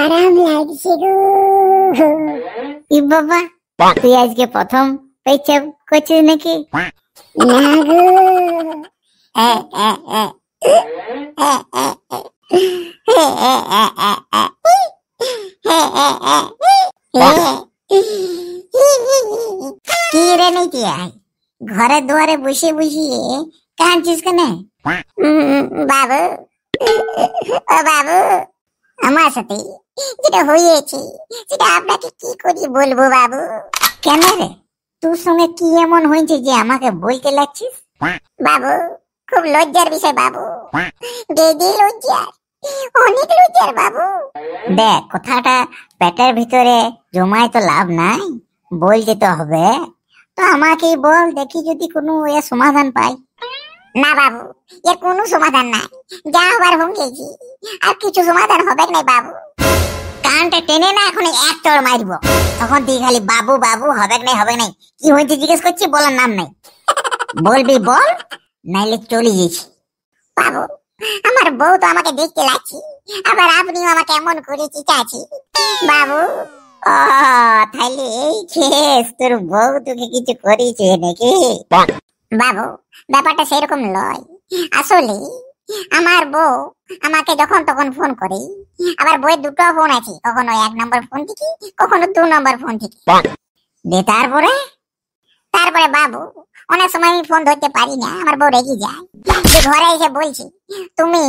আরাম লাগছে গো ই বাবা তুই আজকে প্রথম পেছাব করছিস নাকি না গো কি রে নীতি আয় ঘরে দুয়ারে বসে বসিয়ে কাঁদছিস কেন বাবু ও বাবু আমার সাথে যেটা হয়েছে সেটা আপনাকে কি করি বলবো বাবু কেন রে তোর সঙ্গে কি এমন হয়েছে যে আমাকে বলতে লাগছিস বাবু খুব লজ্জার বিষয় বাবু বেদি লজ্জার অনেক লজ্জার বাবু দেখ কথাটা পেটের ভিতরে জমায় তো লাভ নাই বলতে তো হবে তো আমাকেই বল দেখি যদি কোনো এ সমাধান পাই না বাবু এর কোনো সমাধান নাই যা হবার হোম গেছি আর কিছু সমাধান হবে না বাবু কানটা টেনে না এখন এক মারব তখন তুই খালি বাবু বাবু হবে নাই হবে নাই কি হয়েছে জিজ্ঞেস করছি বলার নাম নাই বলবি বল নাইলে চলে গেছি বাবু আমার বউ তো আমাকে দেখতে লাগছে আবার আপনি আমাকে এমন করে চিচাছি বাবু ও তাহলে এই তোর বউ তোকে কিছু করেছে নাকি বাবু ব্যাপারটা সেরকম নয় আসলে আমার বউ আমাকে যখন তখন ফোন করে আবার বইয়ের দুটো ফোন আছে কখনো এক নম্বর ফোন থেকে কখনো দু নম্বর ফোন থেকে দে তারপরে তারপরে বাবু অনেক সময় আমি ফোন ধরতে পারি না আমার বউ রেগে যায় ঘরে এসে বলছি তুমি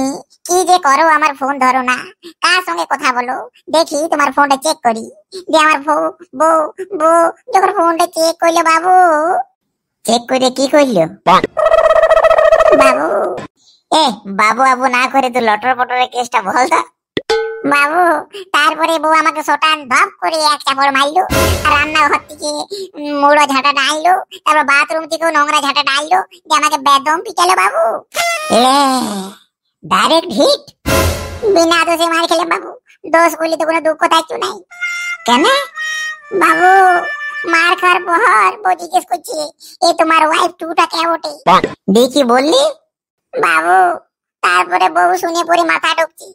কি যে করো আমার ফোন ধরো না কার সঙ্গে কথা বলো দেখি তোমার ফোনটা চেক করি দিয়ে আমার বউ বউ বউ যখন ফোনটা চেক করলো বাবু চেক করে কি করলো বাবু এ বাবু আবু না করে তো লটর পটরের কেসটা বল দা বাবু তারপরে বউ আমাকে সোটান ভাব করে এক চাপড় মারলো রান্নাঘর থেকে মোড়ো ঝাঁটা ডাইলো তারপর বাথরুম থেকেও নোংরা ঝাঁটা ডাইলো যে আমাকে বেদম পিটালো বাবু ডাইরেক্ট হিট বিনা দোষে মার খেলাম বাবু দোষ বলি তো কোনো দুঃখ থাকতো নাই কেন বাবু মার খাওয়ার পর বউ জিজ্ঞেস করছে এ তোমার ওয়াইফ টুটা কে দেখি বললি বাবু তারপরে বউ শুনে পরে মাথা ঢুকছি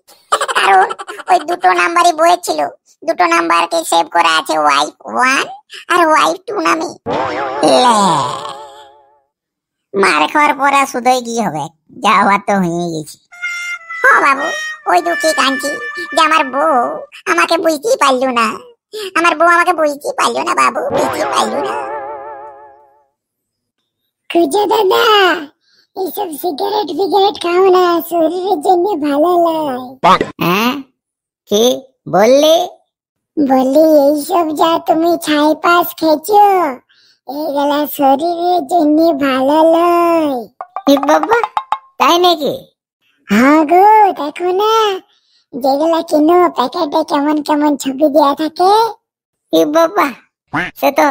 কারণ ওই দুটো নাম্বারই বই ছিল দুটো নাম্বারকে সেভ করা আছে ওয়াইফ ওয়ান আর ওয়াইফ টু নামে মার খাওয়ার পর আর শুধুই কি হবে যাওয়া তো হয়ে গেছে হ বাবু ওই দুঃখে কাঁদছি যে আমার বউ আমাকে বুঝতেই পারলো না আমার বউ আমাকে বুঝতে পারলো না বাবু বুঝতে পারলো না খুঁজে দাদা এইসব সিগারেট ফিগারেট খাও না শরীরের জন্য ভালো নয় হ্যাঁ কি বললি বললি এইসব যা তুমি ছাই পাস খেয়েছো এইগুলা শরীরের জন্য ভালো নয় বাবা তাই নাকি হ্যাঁ গো দেখো না যেগুলা প্যাকেটে কেমন কেমন ছবি দেওয়া থাকে বাবা সে তো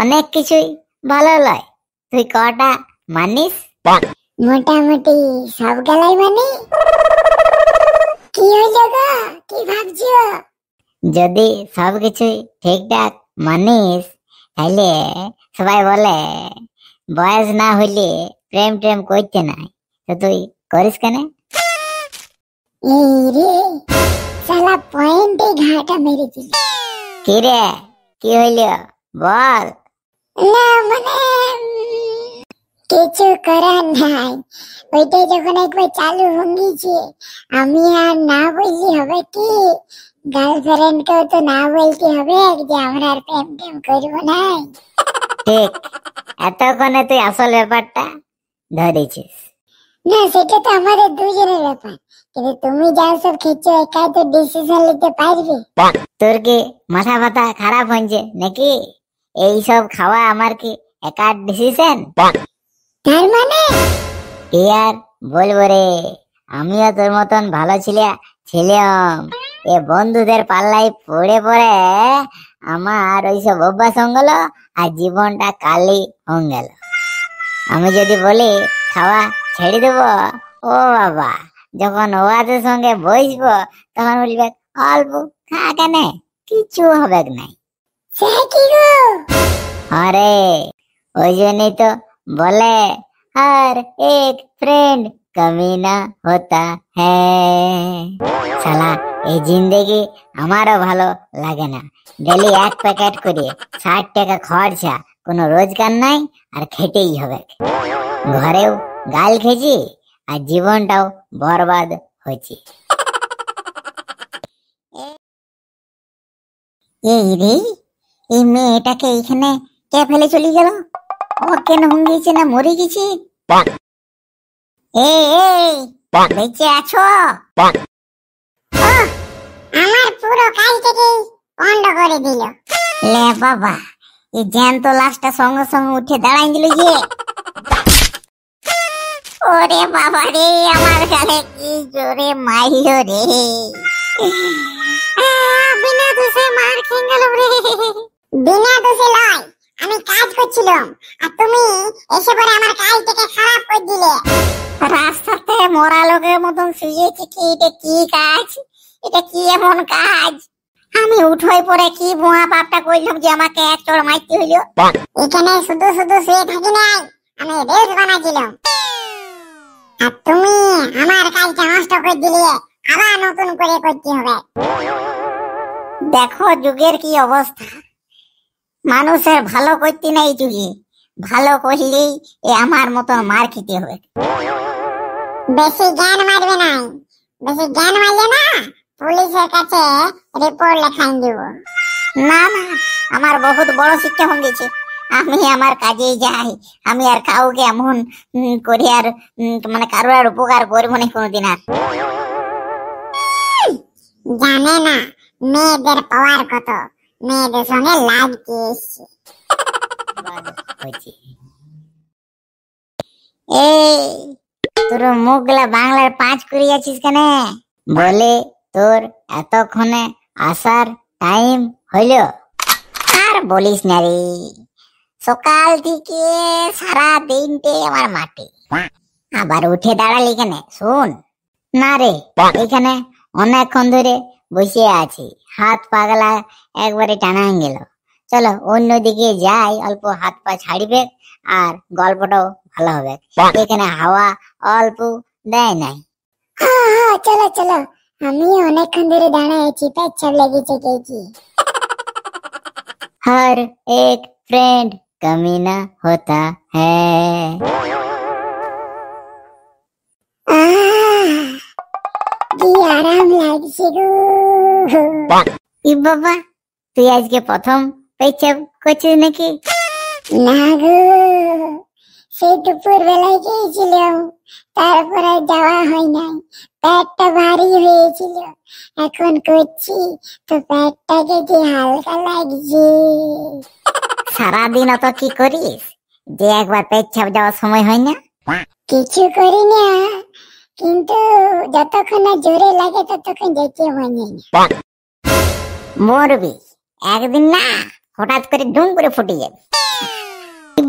অনেক কিছুই ভালো লয় তুই কটা মানিস মোটামুটি সব গেলাই মানি কি কি যদি সব কিছুই ঠিকঠাক মানিস তাহলে সবাই বলে বয়স না হইলে প্রেম ট্রেম করতে নাই তো তুই করিস কেন পয়েন্টে ঘাটা মেরেছিল কি রে কি হইল বল না মানে কিছু করার নাই ওইটা যখন একবার চালু ভঙ্গিছে আমি আর না বলছি হবে কি গার্লফ্রেন্ডকেও তো না বলতে হবে যে আমরা আর প্রেম করবো না ঠিক এতক্ষণে তুই আসল ব্যাপারটা ধরেছিস না সেটা তো আমাদের দুজনের ব্যাপার কিন্তু তুমি যা সব খেয়েছো একাই তো ডিসিশন নিতে পারবে তোর কি মাথা ব্যথা খারাপ হয়েছে নাকি এই সব খাওয়া আমার কি একার ডিসিশন তার মানে কি আর বলবো রে আমিও তোর মতন ভালো ছিলে ছিলাম এ বন্ধুদের পাল্লাই পড়ে পড়ে আমার ওই সব অভ্যাস হয়ে গেল আর জীবনটা কালি হয়ে গেল আমি যদি বলি খাওয়া ছেড়ে দেব ও বাবা যখন ওয়াদের সঙ্গে বসবো তখন বলবে অল্প খা কেনে কিছু হবে নাই আরে ওই জন্যই তো বলে আর এক ফ্রেন্ড কমিনা হতা হ্যাঁ এই জিন্দেগি আমারও ভালো লাগে না ডেলি এক প্যাকেট করে ষাট টাকা খরচা কোনো রোজগার নাই আর খেটেই হবে ঘরেও গাল খেয়েছি আর জীবনটাও বরবাদ হয়েছে এই রে এই মেয়েটাকে এখানে কে ফেলে চলে গেল ও কেন হুঙ্গিয়েছে না মরে গেছে এই বেঁচে আছো আমার পুরো কাজটাকে করে দিল লে বাবা এই জ্যান্ত লাশটা সঙ্গে সঙ্গে উঠে দাঁড়াই দিল যে ওরে বাবা রে আমার গালে কি জোরে মাইল রে বিনা দোষে মার খেয়ে গেল রে বিনা দোষে লয় আমি কাজ করছিলাম আর তুমি এসে পরে আমার কাজটাকে খারাপ করে দিলে রাস্তাতে মরা লোকের মতন শুয়েছি কি এটা কি কাজ এটা কি এমন কাজ আমি উঠোই পরে কি বোয়া পাপটা কইলাম যে আমাকে এক চড় মারতে হইলো এখানে শুধু শুধু শুয়ে থাকি নাই আমি রেস বানাইছিলাম আর তুমি আমার কাজটা নষ্ট করে দিলে আবার নতুন করে করতে হবে দেখো যুগের কি অবস্থা মানুষের ভালো করতে নাই যুগে ভালো করলেই এ আমার মতো মার খেতে হবে বেশি জ্ঞান মারবে না বেশি জ্ঞান মারলে না পুলিশের কাছে রিপোর্ট লেখাই দিব না না আমার বহুত বড় শিক্ষা হয়ে গেছে আমি আমার কাজেই যাই আমি আর কাউকে এমন করি আর মানে কারোর আর উপকার করবো না কোনোদিন আর জানে না মেয়েদের পাওয়ার কত মেয়েদের সঙ্গে লাভ কে এই তোর মুখগুলা বাংলার পাঁচ করে আছিস কেনে বলে তোর এতক্ষণে আসার টাইম হইল আর বলিস না রে সকাল থেকে সারা দিনটে আমার মাটি আবার উঠে দাঁড়াল এখানে শোন না রে এখানে অনেকক্ষণ ধরে বসে আছি হাত পাগলা একবারে টানা গেল চলো অন্যদিকে যাই অল্প হাত পা ছাড়িবে আর গল্পটাও ভালো হবে এখানে হাওয়া অল্প দেয় নাই চলো চলো আমি অনেকক্ষণ ধরে দাঁড়াইছি পেচ্ছাপ লেগেছে কেছি হর এক ফ্রেন্ড कमीना होता है ই বাবা তুই আজকে প্রথম পেছাব করছিস নাকি না গো সেই দুপুর বেলায় গিয়েছিলাম তারপরে যাওয়া হয় নাই পেটটা ভারী হয়েছিল এখন করছি তো পেটটাকে যে হালকা লাগছে সারাদিন অত কি করিস যে একবার পেচ্ছাপ যাওয়ার সময় হয় না কিছু করি না কিন্তু যতক্ষণ না জোরে লাগে ততক্ষণ যেতে হয় না মরবি একদিন না হঠাৎ করে ডুম করে ফুটে যাবে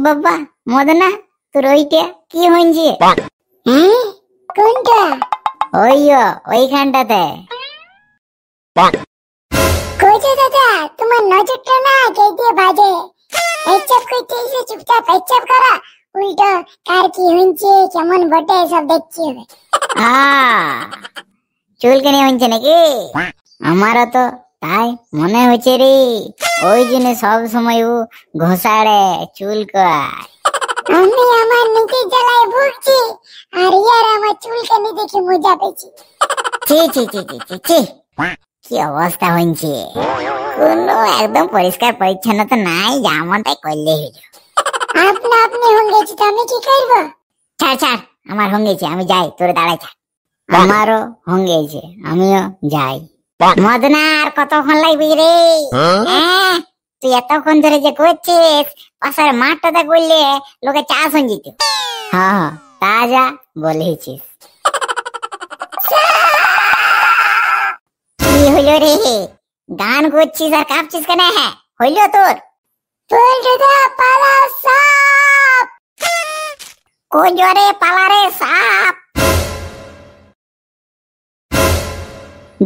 বাবা মদনা তোর ওইটা কি হইছে হ্যাঁ কোনটা ওইও ওইখানটাতে কইছে দাদা তোমার নজরটা না কে দিয়ে বাজে এইসব করতে এসে চুপচাপ এইসব করা উল্টো কার কি হইছে কেমন বটে সব দেখছি হবে চুল কেনে হইছে নাকি আমারও তো তাই মনে হচ্ছে রে ওই জন্য সব সময় ও ঘষাড়ে চুল কায় আমি আমার নিজে জ্বালায় ভুগছি আর ইয়ার আমার চুলকে নিজে কি মজা পেয়েছি ছি ছি ছি ছি ছি কি অবস্থা হয়েছে কোনো একদম পরিষ্কার পরিচ্ছন্ন তো নাই যেমনটাই করলে হইল আপনা আপনি তো আমি কি করব ছাড় ছাড় আমার আমি যাই দাঁড়াই থাক আমারও আমিও যাই মদনা আর কতক্ষণ লাগবি রে হ্যাঁ? হ্যাঁ তুই এতক্ষণ ধরে যে করছিস পাশের মাঠটাতে করলে লোকে চা শুনজিত হ্যাঁ তা যা বলেছিস হইল রে গান করছিস আর কাঁপছিস কেন হ্যাঁ হইল তোর পালা সাপ কোন জরে পালা রে সাপ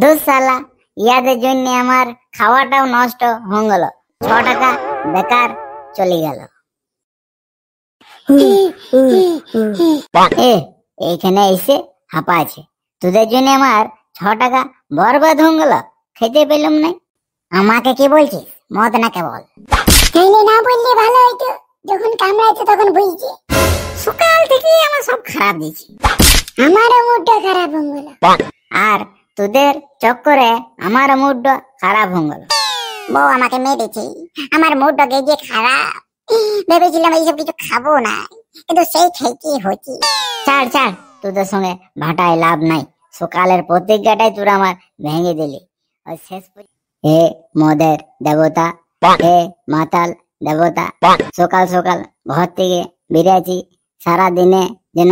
দুসালা ইয়াদের জন্য আমার খাওয়াটাও নষ্ট হয়ে গেল ছ টাকা বেকার চলে গেল এখানে এসে হাঁপা আছে তোদের জন্য আমার ছ টাকা বরবাদ হয়ে গেল খেতে পেলাম নাই আমাকে কি বলছিস মদ না কেবল তাইলে না বললে ভালো হইতো যখন কামড়াইতো তখন বুঝছি সকাল থেকে আমার সব খারাপ দিছি আমার মুডটা খারাপ হয়ে গেল আর তোদের চক্করে আমার মুডটা খারাপ হয়ে গেল বউ আমাকে মেরেছে আমার মুডটা গেজে খারাপ ভেবেছিলাম এইসব কিছু খাবো না কিন্তু সেই খেতে হচ্ছে ছাড় ছাড় তোদের সঙ্গে ভাটায় লাভ নাই সকালের প্রতিজ্ঞাটাই তোর আমার ভেঙে দিলি ওই শেষ হে মদের দেবতা হে মাতাল দেবতা সকাল সকাল ঘর থেকে বেরিয়েছি সারাদিনে যেন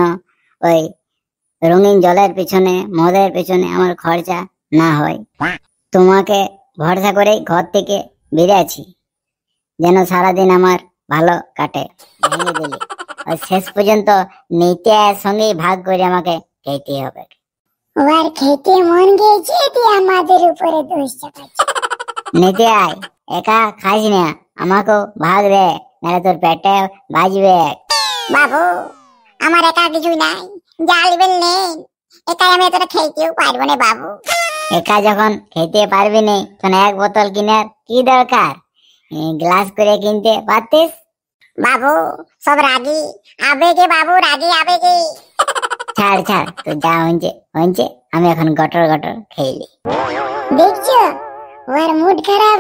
ওই রঙিন জলের পিছনে মদের পিছনে আমার খরচা না হয় তোমাকে ভরসা করেই ঘর থেকে বেরিয়েছি যেন সারাদিন আমার ভালো কাটে ভেঙে শেষ পর্যন্ত নিতে সঙ্গেই ভাগ করে আমাকে খেতে হবে ওর খেতে মন গেছে তুই আমাদের উপরে দোষ চাপাচ্ছ নেতে আয় একা খাস না আমাকে ভাগ রে নাহলে তোর পেটে বাজবে বাবু আমার একা কিছু নাই জালবেন নেই একা আমি এতটা খেতেও পারবো না বাবু একা যখন খেতে পারবি না তখন এক বোতল কিনার কি দরকার গ্লাস করে কিনতে পারতিস বাবু সব রাগি আবেগে বাবু রাগি আবেগে ছাড় ছাড় তুই যা আমি এখন গটর গটর দেখছো ওর মুড খারাপ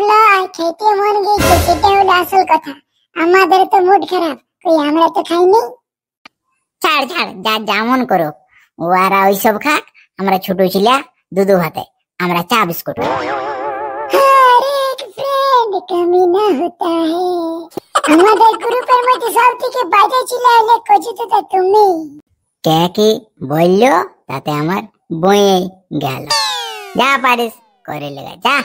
খেতে মন গেছে সেটা হলো আসল কথা আমাদের তো মুড খারাপ কই আমরা তো খাইনি ছাড় ছাড় যা যেমন ওরা ওইসব খাক আমরা ছোট ছিলা দুধু ভাতে আমরা চা বিস্কুট আমাদের গ্রুপের মধ্যে সব থেকে বাজে ছিল मत सब थी তুমি কে বললো তাতে আমার বইয়ে গেল যা পারিস করে লেগে যা